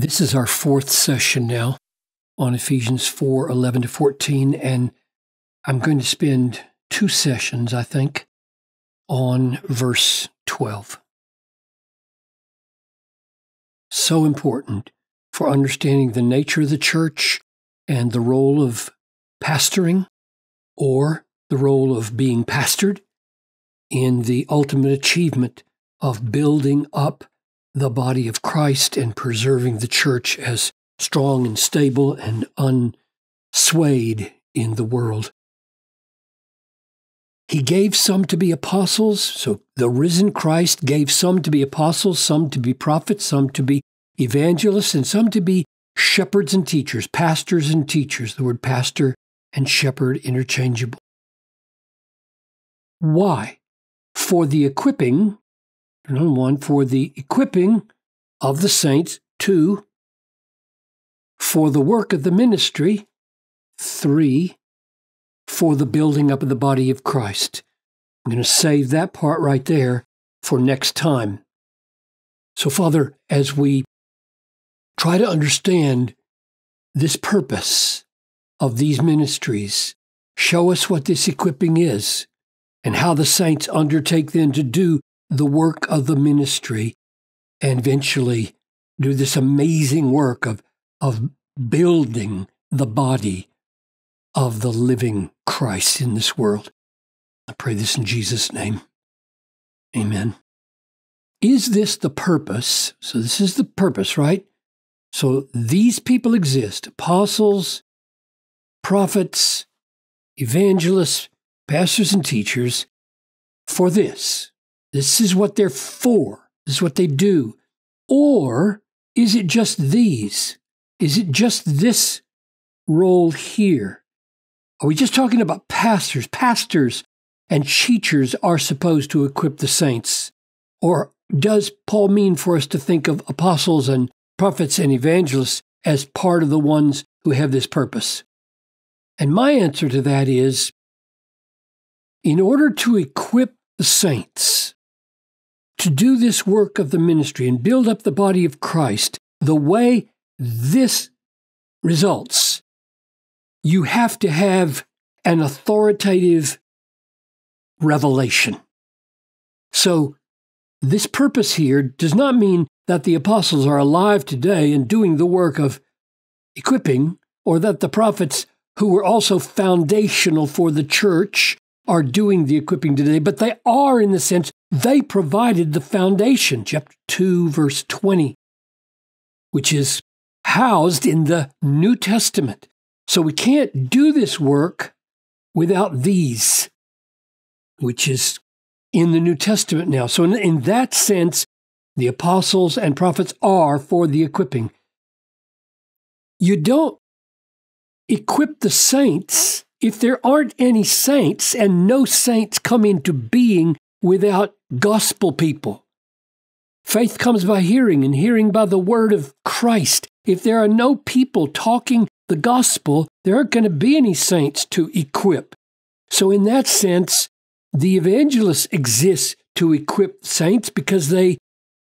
This is our fourth session now on Ephesians 4 11 to 14, and I'm going to spend two sessions, I think, on verse 12. So important for understanding the nature of the church and the role of pastoring or the role of being pastored in the ultimate achievement of building up the body of Christ and preserving the church as strong and stable and unswayed in the world. He gave some to be apostles, so the risen Christ gave some to be apostles, some to be prophets, some to be evangelists, and some to be shepherds and teachers, pastors and teachers. The word pastor and shepherd interchangeable. Why? For the equipping and for the equipping of the saints, 2 for the work of the ministry, 3 for the building up of the body of Christ. I'm going to save that part right there for next time. So, Father, as we try to understand this purpose of these ministries, show us what this equipping is and how the saints undertake then to do the work of the ministry and eventually do this amazing work of, of building the body of the living Christ in this world. I pray this in Jesus' name. Amen. Is this the purpose? So, this is the purpose, right? So, these people exist apostles, prophets, evangelists, pastors, and teachers for this this is what they're for. This is what they do. Or is it just these? Is it just this role here? Are we just talking about pastors? Pastors and teachers are supposed to equip the saints. Or does Paul mean for us to think of apostles and prophets and evangelists as part of the ones who have this purpose? And my answer to that is in order to equip the saints, to do this work of the ministry and build up the body of Christ the way this results, you have to have an authoritative revelation. So, this purpose here does not mean that the apostles are alive today and doing the work of equipping, or that the prophets who were also foundational for the church are doing the equipping today, but they are, in the sense, they provided the foundation, chapter 2, verse 20, which is housed in the New Testament. So we can't do this work without these, which is in the New Testament now. So, in, in that sense, the apostles and prophets are for the equipping. You don't equip the saints if there aren't any saints and no saints come into being without gospel people. Faith comes by hearing, and hearing by the word of Christ. If there are no people talking the gospel, there aren't going to be any saints to equip. So, in that sense, the evangelists exist to equip saints because they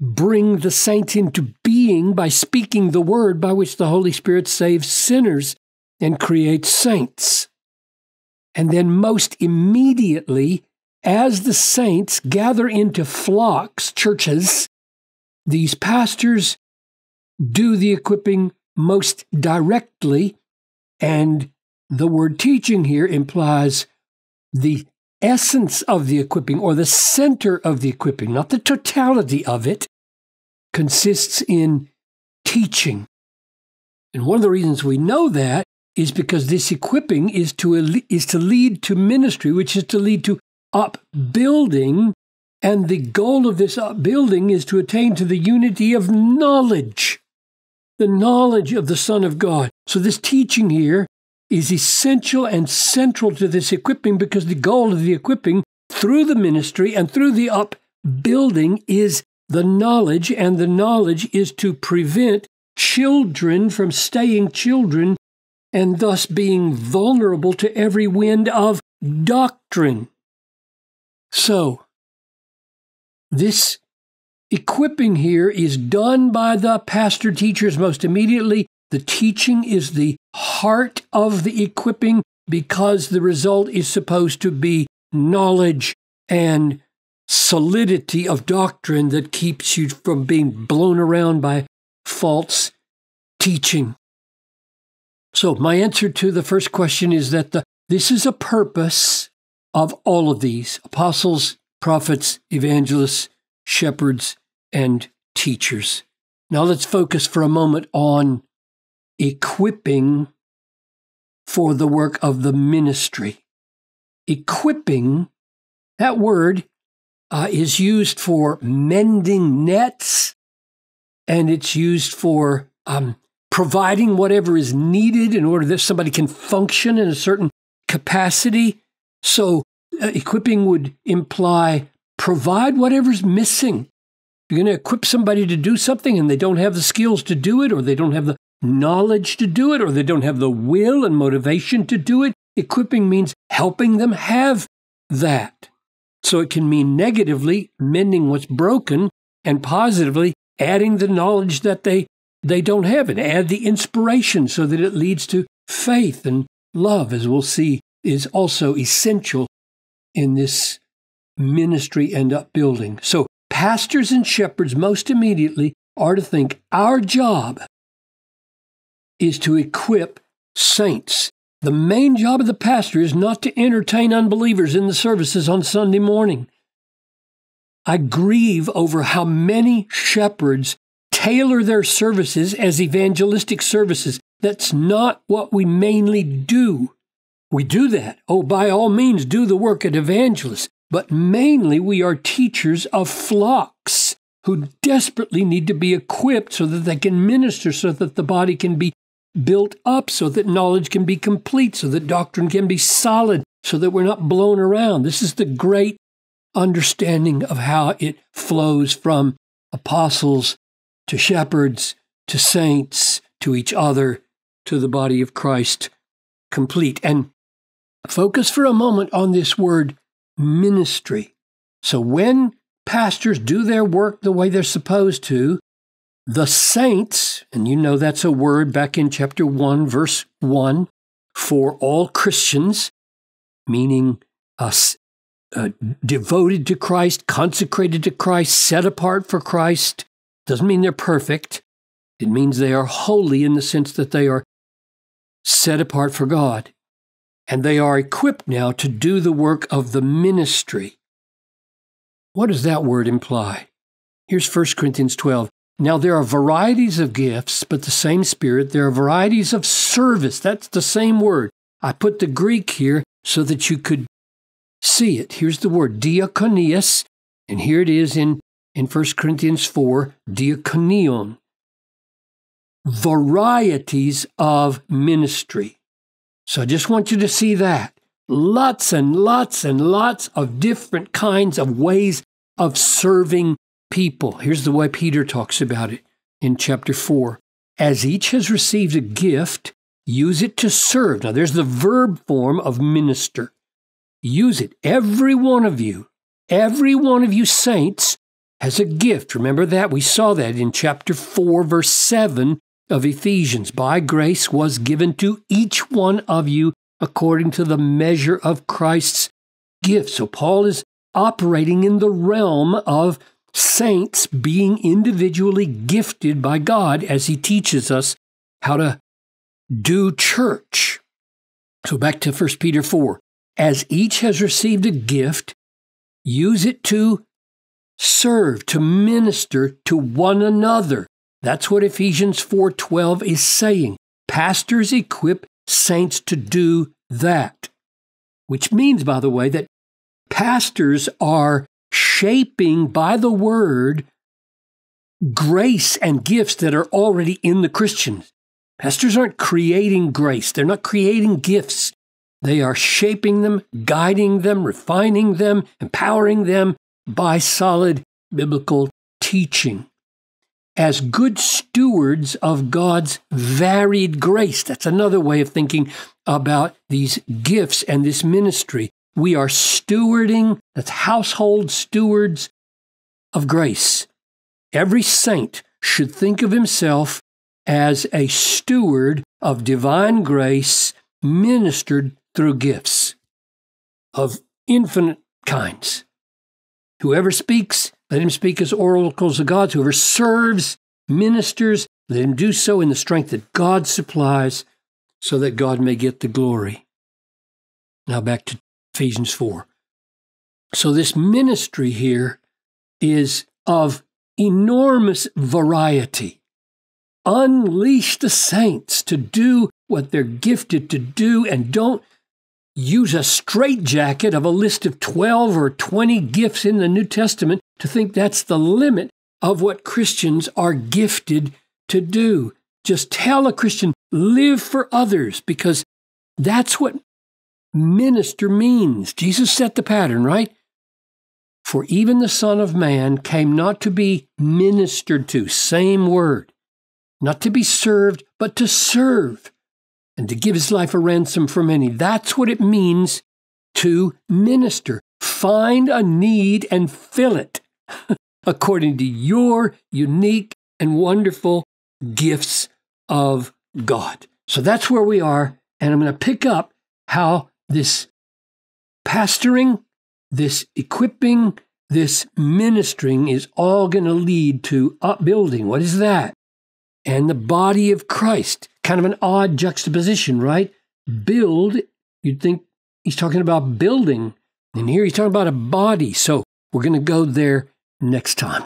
bring the saints into being by speaking the word by which the Holy Spirit saves sinners and creates saints. And then, most immediately, as the saints gather into flocks, churches, these pastors do the equipping most directly, and the word teaching here implies the essence of the equipping or the center of the equipping, not the totality of it, consists in teaching. And one of the reasons we know that is because this equipping is to, is to lead to ministry, which is to lead to upbuilding, and the goal of this upbuilding is to attain to the unity of knowledge, the knowledge of the Son of God. So, this teaching here is essential and central to this equipping because the goal of the equipping through the ministry and through the upbuilding is the knowledge, and the knowledge is to prevent children from staying children and thus being vulnerable to every wind of doctrine. So, this equipping here is done by the pastor teachers most immediately. The teaching is the heart of the equipping because the result is supposed to be knowledge and solidity of doctrine that keeps you from being blown around by false teaching. So, my answer to the first question is that the, this is a purpose of all of these apostles, prophets, evangelists, shepherds, and teachers. Now let's focus for a moment on equipping for the work of the ministry. Equipping, that word uh, is used for mending nets and it's used for um, providing whatever is needed in order that somebody can function in a certain capacity. So uh, equipping would imply provide whatever's missing. You're going to equip somebody to do something and they don't have the skills to do it, or they don't have the knowledge to do it, or they don't have the will and motivation to do it. Equipping means helping them have that. So it can mean negatively mending what's broken and positively adding the knowledge that they, they don't have and add the inspiration so that it leads to faith and love, as we'll see is also essential in this ministry and upbuilding. So, pastors and shepherds most immediately are to think our job is to equip saints. The main job of the pastor is not to entertain unbelievers in the services on Sunday morning. I grieve over how many shepherds tailor their services as evangelistic services. That's not what we mainly do. We do that. Oh, by all means, do the work of evangelists. But mainly, we are teachers of flocks who desperately need to be equipped so that they can minister, so that the body can be built up, so that knowledge can be complete, so that doctrine can be solid, so that we're not blown around. This is the great understanding of how it flows from apostles to shepherds to saints to each other to the body of Christ complete. And Focus for a moment on this word ministry. So, when pastors do their work the way they're supposed to, the saints, and you know that's a word back in chapter 1, verse 1, for all Christians, meaning us uh, devoted to Christ, consecrated to Christ, set apart for Christ, doesn't mean they're perfect. It means they are holy in the sense that they are set apart for God and they are equipped now to do the work of the ministry. What does that word imply? Here's 1 Corinthians 12. Now, there are varieties of gifts, but the same Spirit. There are varieties of service. That's the same word. I put the Greek here so that you could see it. Here's the word diakonias, and here it is in, in 1 Corinthians 4 diakonion. Varieties of ministry. So I just want you to see that. Lots and lots and lots of different kinds of ways of serving people. Here's the way Peter talks about it in chapter 4. As each has received a gift, use it to serve. Now there's the verb form of minister. Use it. Every one of you, every one of you saints has a gift. Remember that? We saw that in chapter 4, verse 7 of Ephesians. By grace was given to each one of you according to the measure of Christ's gift. So Paul is operating in the realm of saints being individually gifted by God as he teaches us how to do church. So back to 1 Peter 4. As each has received a gift, use it to serve, to minister to one another that's what Ephesians 4:12 is saying. Pastors equip saints to do that. Which means by the way that pastors are shaping by the word grace and gifts that are already in the Christians. Pastors aren't creating grace, they're not creating gifts. They are shaping them, guiding them, refining them, empowering them by solid biblical teaching as good stewards of God's varied grace. That's another way of thinking about these gifts and this ministry. We are stewarding, that's household stewards of grace. Every saint should think of himself as a steward of divine grace ministered through gifts of infinite kinds. Whoever speaks let him speak as oracles of God. Whoever serves, ministers, let him do so in the strength that God supplies, so that God may get the glory. Now back to Ephesians 4. So, this ministry here is of enormous variety. Unleash the saints to do what they're gifted to do and don't use a straitjacket of a list of 12 or 20 gifts in the New Testament to think that's the limit of what Christians are gifted to do. Just tell a Christian, live for others, because that's what minister means. Jesus set the pattern, right? For even the Son of Man came not to be ministered to, same word, not to be served, but to serve and to give his life a ransom for many. That's what it means to minister. Find a need and fill it. according to your unique and wonderful gifts of God. So that's where we are. And I'm going to pick up how this pastoring, this equipping, this ministering is all going to lead to upbuilding. What is that? And the body of Christ. Kind of an odd juxtaposition, right? Build, you'd think he's talking about building. And here he's talking about a body. So we're going to go there next time.